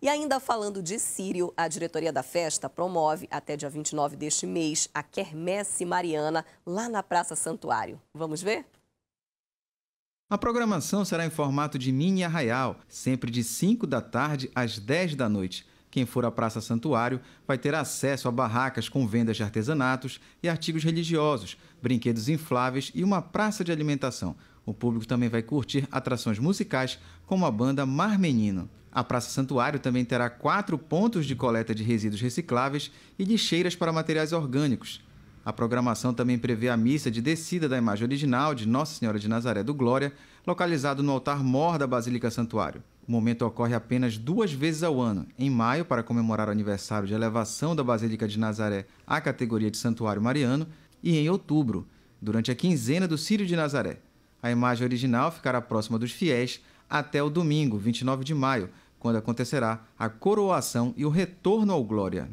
E ainda falando de Sírio, a diretoria da festa promove até dia 29 deste mês a Quermesse Mariana lá na Praça Santuário. Vamos ver? A programação será em formato de mini arraial, sempre de 5 da tarde às 10 da noite. Quem for à Praça Santuário vai ter acesso a barracas com vendas de artesanatos e artigos religiosos, brinquedos infláveis e uma praça de alimentação. O público também vai curtir atrações musicais, como a banda Mar Menino. A Praça Santuário também terá quatro pontos de coleta de resíduos recicláveis e de para materiais orgânicos. A programação também prevê a missa de descida da imagem original de Nossa Senhora de Nazaré do Glória, localizado no altar mor da Basílica Santuário. O momento ocorre apenas duas vezes ao ano, em maio, para comemorar o aniversário de elevação da Basílica de Nazaré à categoria de Santuário Mariano, e em outubro, durante a quinzena do Círio de Nazaré. A imagem original ficará próxima dos fiéis até o domingo, 29 de maio, quando acontecerá a coroação e o retorno ao glória.